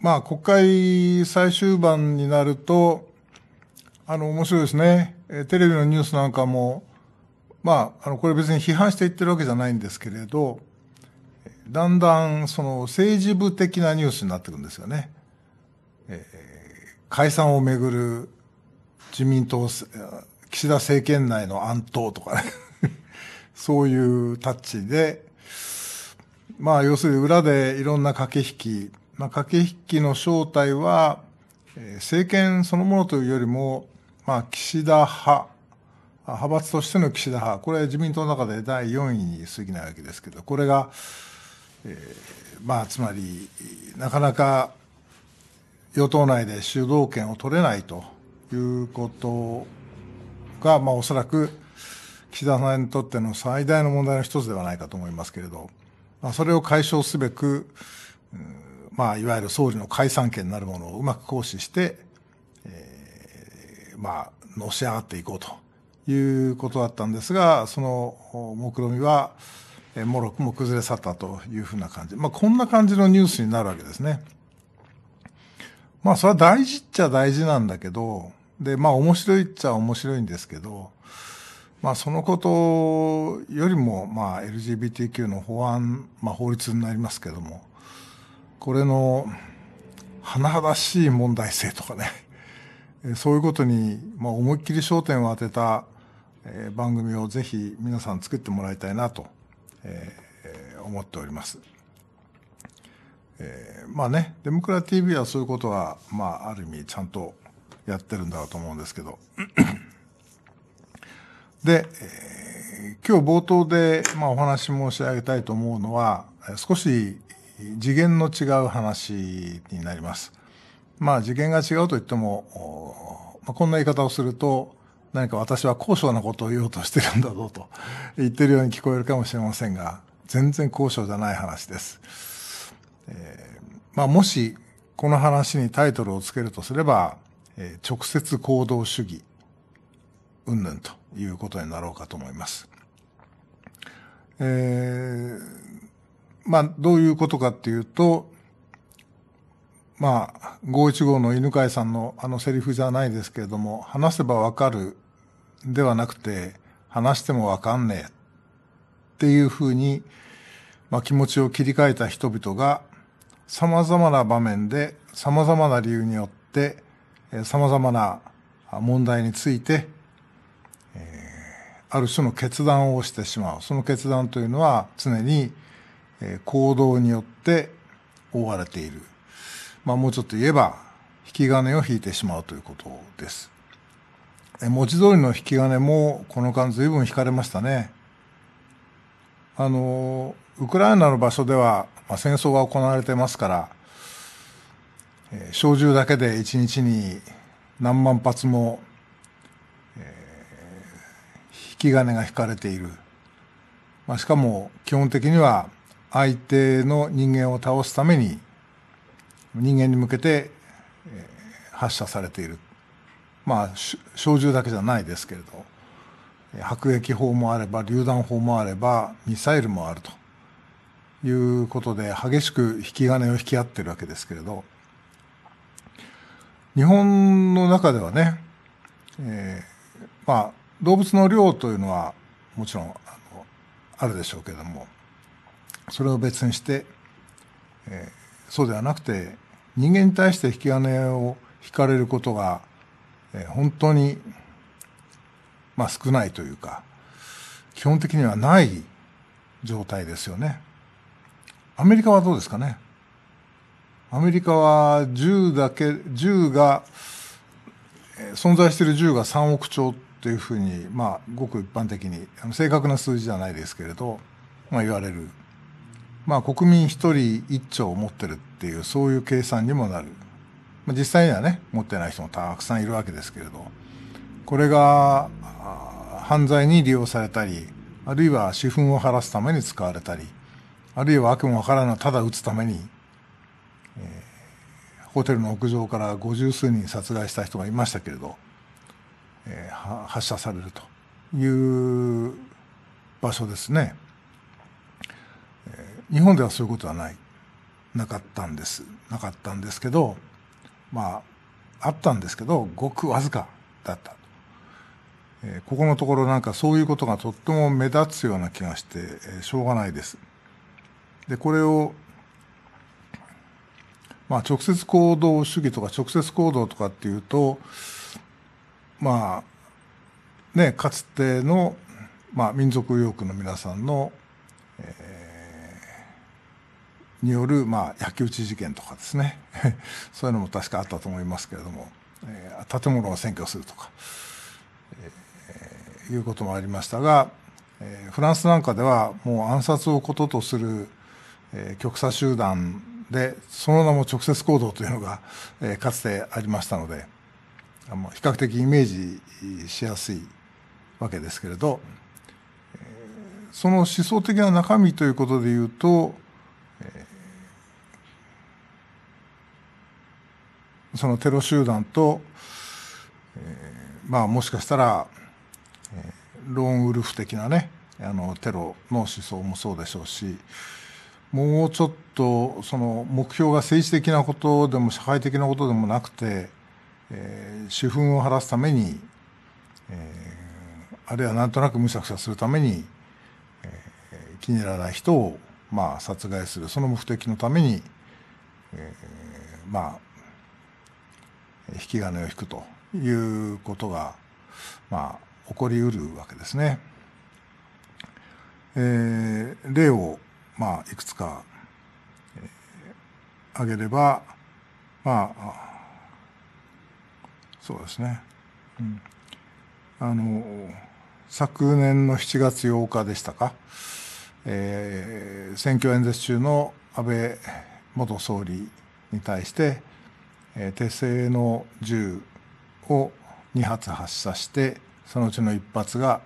まあ、国会最終盤になると、あの、面白いですね。えテレビのニュースなんかも、まあ、あの、これ別に批判していってるわけじゃないんですけれど、だんだん、その、政治部的なニュースになってくるんですよね。えー、解散をめぐる自民党、岸田政権内の安闘とかね そういうタッチで、まあ、要するに裏でいろんな駆け引き、まあ、駆け引きの正体は、え政権そのものというよりも、まあ、岸田派、派閥としての岸田派、これ自民党の中で第4位に過ぎないわけですけど、これが、えー、まあ、つまり、なかなか与党内で主導権を取れないということが、まあ、おそらく岸田さんにとっての最大の問題の一つではないかと思いますけれど、まあ、それを解消すべく、うんまあ、いわゆる総理の解散権なるものをうまく行使して、えー、まあ、のし上がっていこうということだったんですが、その目論みは、もろくも崩れ去ったというふうな感じ。まあ、こんな感じのニュースになるわけですね。まあ、それは大事っちゃ大事なんだけど、で、まあ、面白いっちゃ面白いんですけど、まあ、そのことよりも、まあ、LGBTQ の法案、まあ、法律になりますけども、これの甚だしい問題性とかね、そういうことに、まあ、思いっきり焦点を当てた、えー、番組をぜひ皆さん作ってもらいたいなと、えー、思っております。えー、まあね、デモクラ TV はそういうことは、まあ、ある意味ちゃんとやってるんだろうと思うんですけど。で、えー、今日冒頭で、まあ、お話申し上げたいと思うのは、少し次元の違う話になります。まあ次元が違うと言っても、まあ、こんな言い方をすると、何か私は高尚なことを言おうとしてるんだぞと言ってるように聞こえるかもしれませんが、全然高尚じゃない話です。えー、まあもしこの話にタイトルをつけるとすれば、えー、直接行動主義、云々ということになろうかと思います。えーまあ、どういうことかっていうと、まあ、五一五の犬飼さんのあのセリフじゃないですけれども、話せばわかるではなくて、話してもわかんねえっていうふうに、まあ、気持ちを切り替えた人々が、様々な場面で、様々な理由によって、様々な問題について、えー、ある種の決断をしてしまう。その決断というのは常に、え行動によって覆われている。まあ、もうちょっと言えば、引き金を引いてしまうということです。え文字通りの引き金もこの間随分引かれましたね。あの、ウクライナの場所では、まあ、戦争が行われてますから、えー、小銃だけで1日に何万発も、えー、引き金が引かれている。まあ、しかも基本的には相手の人間を倒すために人間に向けて発射されているまあ小銃だけじゃないですけれど迫撃砲もあれば榴弾砲もあればミサイルもあるということで激しく引き金を引き合ってるわけですけれど日本の中ではね、えー、まあ動物の量というのはもちろんあのあるでしょうけれどもそれを別にして、えー、そうではなくて人間に対して引き金を引かれることが、えー、本当に、まあ、少ないというか基本的にはない状態ですよね。アメリカはどうですかねアメリカは銃だけ銃が存在している銃が3億兆というふうに、まあ、ごく一般的にあの正確な数字じゃないですけれど、まあ、言われるまあ、国民1人1兆持ってるっていうそういう計算にもなる、まあ、実際にはね持ってない人もたくさんいるわけですけれどこれが犯罪に利用されたりあるいは私憤を晴らすために使われたりあるいは悪もわからぬただ撃つために、えー、ホテルの屋上から五十数人殺害した人がいましたけれど、えー、発射されるという場所ですね。日本ではそういうことはないなかったんですなかったんですけどまああったんですけどごくわずかだった、えー、ここのところなんかそういうことがとっても目立つような気がして、えー、しょうがないですでこれをまあ直接行動主義とか直接行動とかっていうとまあねかつての、まあ、民族右翼の皆さんの、えーによる、まあ、焼き討ち事件とかですね そういうのも確かあったと思いますけれども、えー、建物を占拠するとか、えー、いうこともありましたが、えー、フランスなんかではもう暗殺をこととする、えー、極左集団でその名も直接行動というのが、えー、かつてありましたのであの比較的イメージしやすいわけですけれど、えー、その思想的な中身ということでいうと、えーそのテロ集団と、えー、まあもしかしたら、えー、ローンウルフ的なねあのテロの思想もそうでしょうしもうちょっとその目標が政治的なことでも社会的なことでもなくて、えー、主婦を晴らすために、えー、あるいはなんとなくむしゃくしゃするために、えー、気に入らない人をまあ殺害するその目的のために、えー、まあ引き金を引くということが、まあ、起こりうるわけですね。えー、例を、まあ、いくつか、えー、挙げれば、まあ、そうですね、うん、あの昨年の7月8日でしたか、えー、選挙演説中の安倍元総理に対して、えー、手製の銃を2発発射してそのうちの1発が、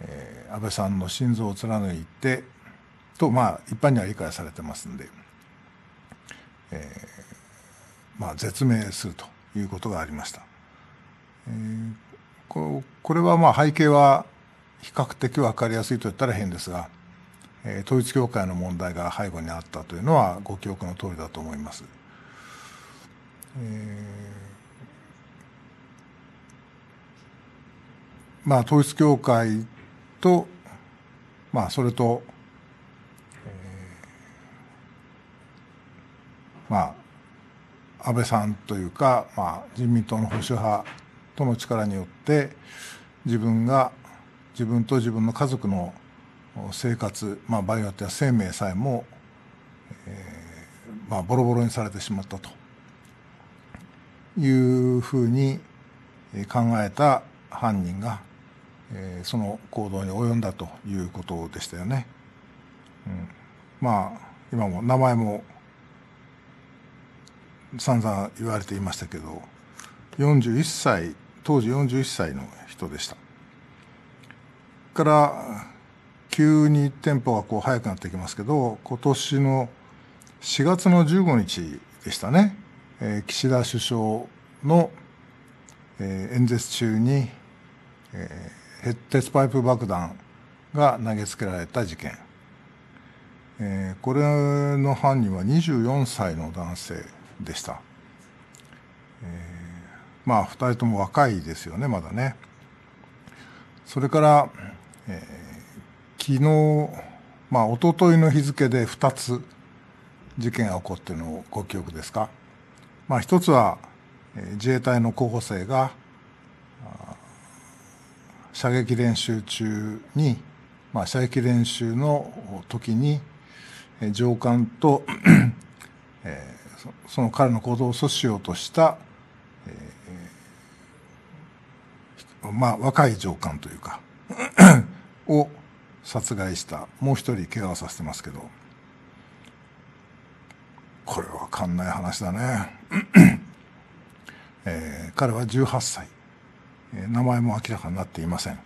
えー、安倍さんの心臓を貫いてとまあ一般には理解されてますんで、えー、まあ、絶命するということがありました。えー、ここれはまあ背景は比較的分かりやすいと言ったら変ですが、えー、統一教会の問題が背後にあったというのはご記憶の通りだと思います。まあ、統一教会と、まあ、それと、まあ、安倍さんというか、まあ、自民党の保守派との力によって自分が自分と自分の家族の生活、まあ、場合によっては生命さえも、えーまあ、ボロボロにされてしまったと。いうふうに考えた犯人が、えー、その行動に及んだということでしたよね。うん、まあ今も名前も散々言われていましたけど41歳当時41歳の人でしたから急にテンポがこう速くなってきますけど今年の4月の15日でしたね岸田首相の演説中に鉄パイプ爆弾が投げつけられた事件これの犯人は24歳の男性でした、まあ2人とも若いですよねまだねそれから、えー、昨日まあ一昨日の日付で2つ事件が起こっているのをご記憶ですかまあ、一つは自衛隊の候補生が射撃練習中に、まあ、射撃練習の時に上官とえその彼の行動を阻止しようとした、えー、まあ、若い上官というか を殺害したもう一人怪我をさせてますけど。これわかんない話だね、えー、彼は18歳、えー、名前も明らかになっていません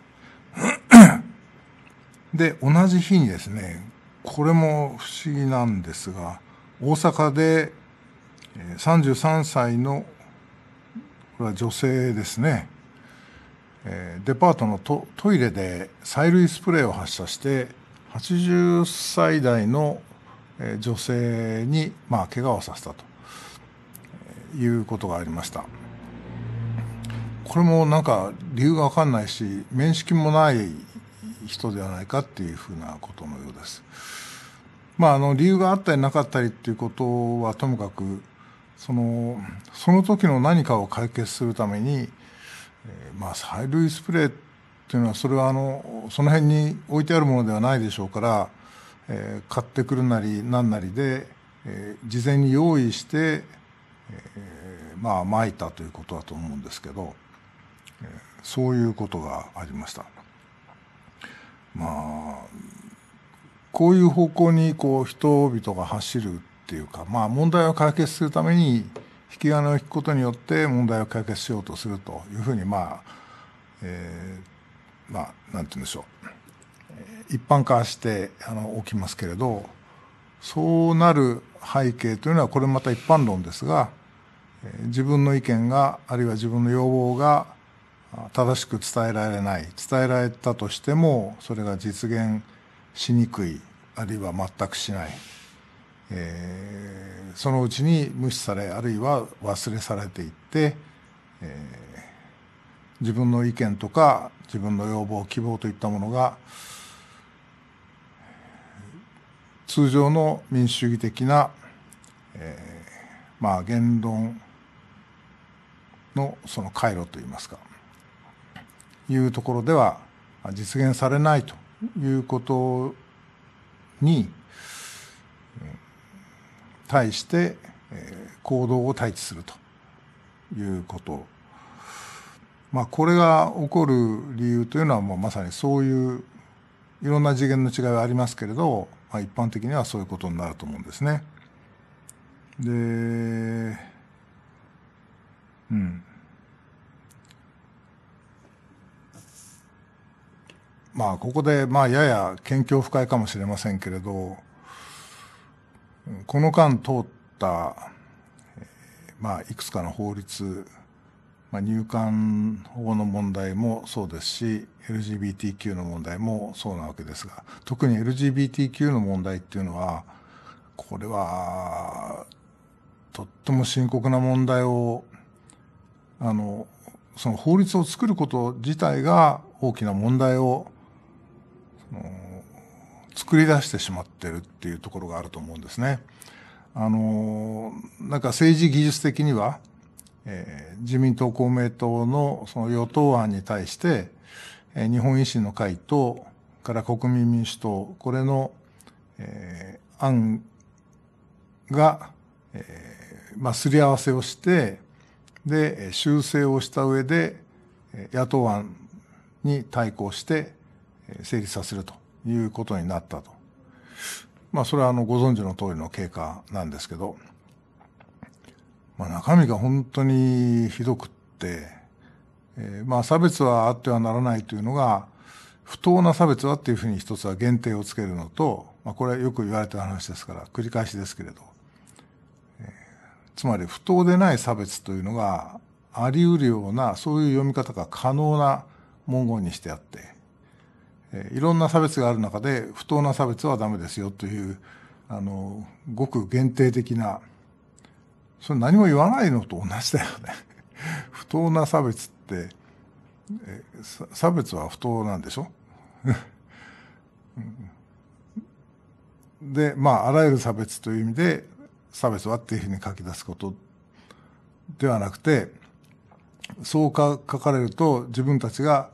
で同じ日にですねこれも不思議なんですが大阪で33歳のこれは女性ですねデパートのトイレで催涙スプレーを発射して80歳代のえ女性に、まあ、怪我をさせたということがありましたこれもなんか理由が分かんないし面識もない人ではないかっていうふうなことのようです。まあ、あの理由があったりなかったりっていうことはともかくそのその時の何かを解決するために、えまあ、催涙スプレーっていうのはそれはあのその辺に置いてあるものではないでしょうからえー、買ってくるなりなんなりで、えー、事前に用意して、えー、まあ巻いたということだと思うんですけど、えー、そういうことがありました。まあこういう方向にこう人々が走るっていうか、まあ、問題を解決するために引き金を引くことによって問題を解決しようとするというふうにまあ、えー、まあなんて言うんでしょう一般化してあの起きますけれどそうなる背景というのはこれまた一般論ですが自分の意見があるいは自分の要望が正しく伝えられない伝えられたとしてもそれが実現しにくいあるいは全くしない、えー、そのうちに無視されあるいは忘れされていって、えー、自分の意見とか自分の要望希望といったものが、えー通常の民主主義的な、えー、まあ、言論のその回路といいますかいうところでは実現されないということに対して行動を対峙するということ、まあ、これが起こる理由というのはもうまさにそういういろんな次元の違いはありますけれどまあ、一般的にはそういうことになると思うんですね。で、うん。まあ、ここで、まあ、やや県境不快かもしれませんけれど、この間通った、まあ、いくつかの法律まあ、入管法の問題もそうですし LGBTQ の問題もそうなわけですが特に LGBTQ の問題っていうのはこれはとっても深刻な問題をあのその法律を作ること自体が大きな問題をその作り出してしまってるっていうところがあると思うんですね。あのなんか政治技術的にはえー、自民党公明党のその与党案に対して、えー、日本維新の会と、から国民民主党、これの、えー、案が、えー、まあ、すり合わせをして、で、修正をした上で、野党案に対抗して成立させるということになったと。まあ、それはあの、ご存知の通りの経過なんですけど、まあ、中身が本当にひどくって、えー、まあ差別はあってはならないというのが、不当な差別はっていうふうに一つは限定をつけるのと、まあ、これはよく言われた話ですから、繰り返しですけれど、えー、つまり不当でない差別というのがあり得るような、そういう読み方が可能な文言にしてあって、えー、いろんな差別がある中で、不当な差別はダメですよという、あの、ごく限定的なそれ何も言わないのと同じだよね 不当な差別ってえ差別は不当なんでしょ でまああらゆる差別という意味で差別はっていうふうに書き出すことではなくてそうか書かれると自分たちが、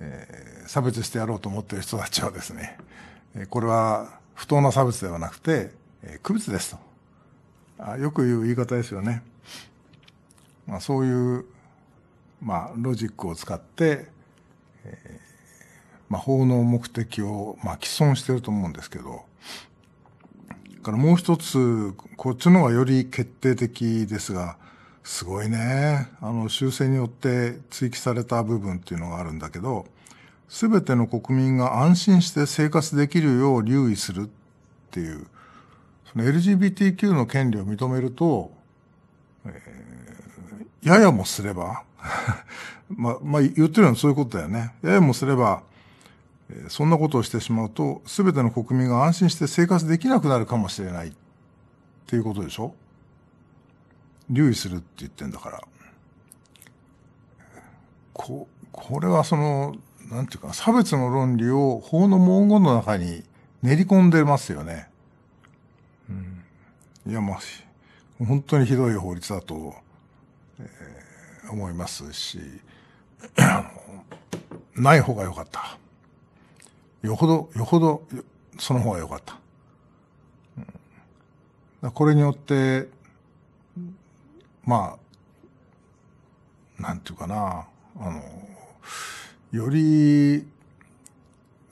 えー、差別してやろうと思っている人たちはですね、えこれは不当な差別ではなくて、えー、区別ですと。あよく言う言い方ですよね。まあ、そういう、まあ、ロジックを使って、えー、まあ、法の目的を、まあ、既存してると思うんですけど、からもう一つ、こっちの方がより決定的ですが、すごいね。あの、修正によって追記された部分っていうのがあるんだけど、すべての国民が安心して生活できるよう留意するっていう、その LGBTQ の権利を認めると、えー、ややもすれば、まあ、まあ、言ってるのはそういうことだよね。ややもすれば、えー、そんなことをしてしまうと、すべての国民が安心して生活できなくなるかもしれない。っていうことでしょ留意するって言ってんだから。こ、これはその、なんていうか、差別の論理を法の文言の中に練り込んでますよね。いやまあ本当にひどい法律だと、えー、思いますしない方が良かったよほどよほどその方が良かった、うん、これによってまあなんていうかなあのより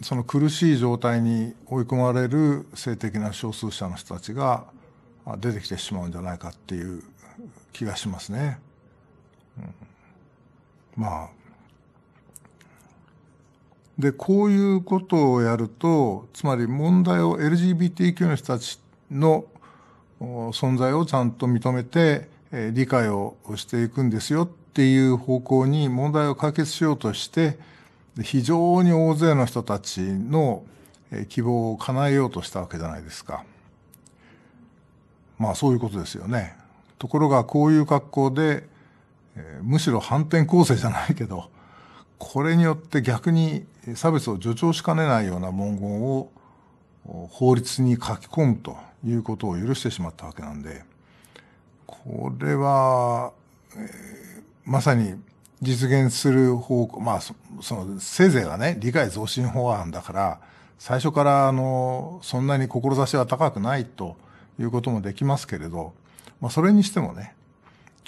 その苦しい状態に追い込まれる性的な少数者の人たちが出てきてしまうんじゃないかっていう気がしますね。うん、まあ。で、こういうことをやると、つまり問題を LGBTQ の人たちの存在をちゃんと認めて、え理解をしていくんですよっていう方向に問題を解決しようとして、非常に大勢の人たちの希望を叶えようとしたわけじゃないですか。まあそういうことですよね。ところがこういう格好で、えー、むしろ反転攻勢じゃないけど、これによって逆に差別を助長しかねないような文言を法律に書き込むということを許してしまったわけなんで、これは、えー、まさに実現する方向、まあそ、その、せいぜいがね、理解増進法案だから、最初から、あの、そんなに志は高くないと、いうこともできますけれど、まあ、それにしてもね、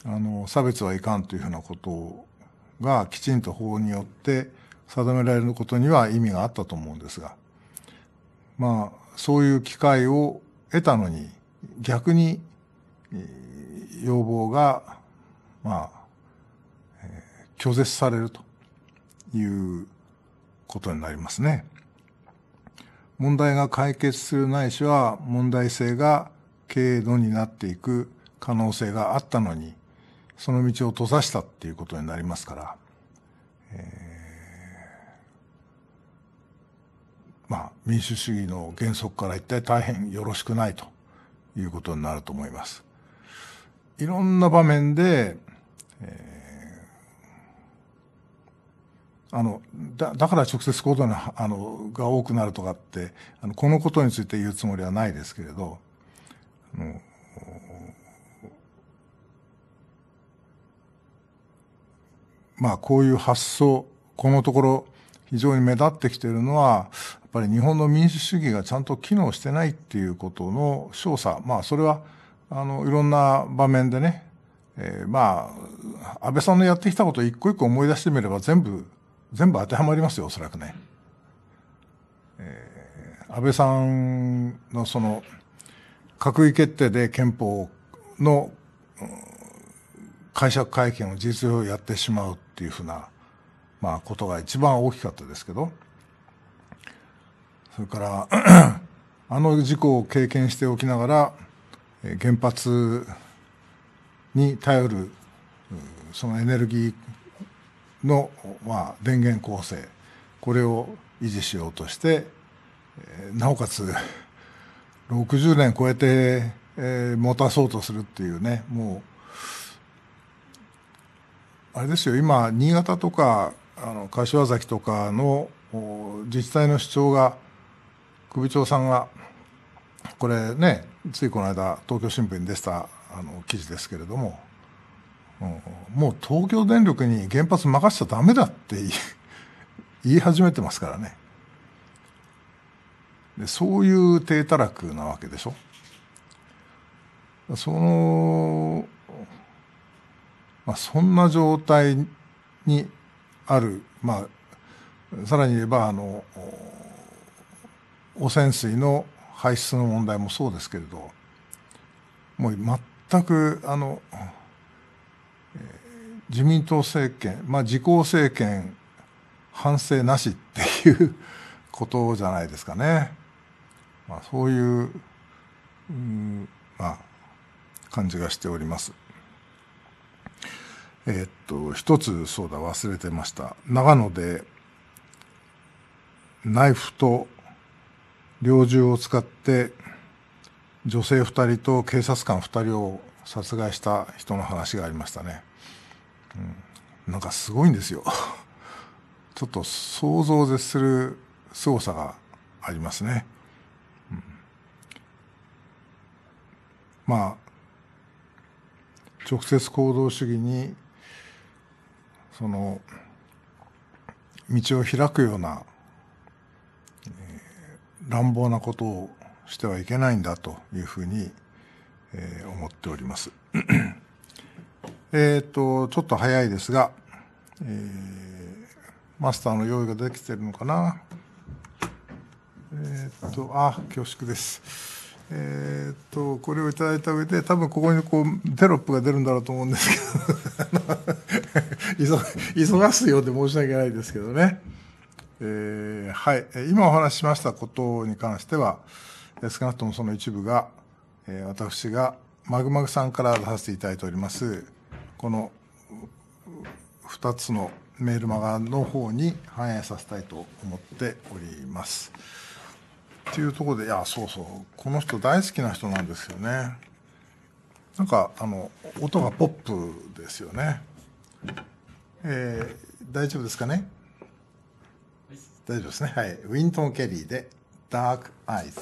あの、差別はいかんというふうなことがきちんと法によって定められることには意味があったと思うんですが、まあ、そういう機会を得たのに、逆に要望が、まあ、拒絶されるということになりますね。問題が解決するないしは問題性が軽度になっていく可能性があったのに、その道を閉ざしたっていうことになりますから、えー、まあ、民主主義の原則から一体大変よろしくないということになると思います。いろんな場面で、えーあの、だ、だから直接行動あの、が多くなるとかって、あの、このことについて言うつもりはないですけれど、あの、まあ、こういう発想、このところ非常に目立ってきているのは、やっぱり日本の民主主義がちゃんと機能してないっていうことの調査。まあ、それは、あの、いろんな場面でね、えー、まあ、安倍さんのやってきたことを一個一個思い出してみれば全部全部当てはまりますよ、おそらくね。えー、安倍さんのその、閣議決定で憲法の、うん、解釈会見を事実上やってしまうっていうふうな、まあ、ことが一番大きかったですけど、それから あの事故を経験しておきながら、原発に頼る、そのエネルギーの、まあ、電源構成これを維持しようとしてなおかつ60年超えて、えー、持たそうとするっていうねもうあれですよ今新潟とかあの柏崎とかの自治体の主張が首長さんがこれねついこの間東京新聞に出したあの記事ですけれどももう東京電力に原発任せちゃだめだって 言い始めてますからねでそういう低たらくなわけでしょその、まあ、そんな状態にある、まあ、さらに言えばあの汚染水の排出の問題もそうですけれどもう全くあの自民党政権、まあ、自公政権反省なしっていうことじゃないですかね。まあ、そういう、うん、まあ、感じがしております。えー、っと、一つ、そうだ、忘れてました。長野で、ナイフと猟銃を使って、女性2人と警察官2人を殺害した人の話がありましたね。うん、なんかすごいんですよ ちょっと想像を絶する凄さがありますね、うん、まあ直接行動主義にその道を開くような、えー、乱暴なことをしてはいけないんだというふうに、えー、思っております。えっ、ー、と、ちょっと早いですが、えー、マスターの用意ができてるのかな。えっ、ー、と、あ、恐縮です。えっ、ー、と、これをいただいた上で、多分ここにこう、テロップが出るんだろうと思うんですけど、急がすようで申し訳ないですけどね。えー、はい。今お話ししましたことに関しては、少なくともその一部が、えー、私がマグマグさんから出させていただいております、この2つのメールマガの方に反映させたいと思っております。というとこでいやそうそうこの人大好きな人なんですよね。なんかあの音がポップですよね。えー、大丈夫ですかね大丈夫ですね。はい。ウィントン・ケリーで「ダーク・アイズ」。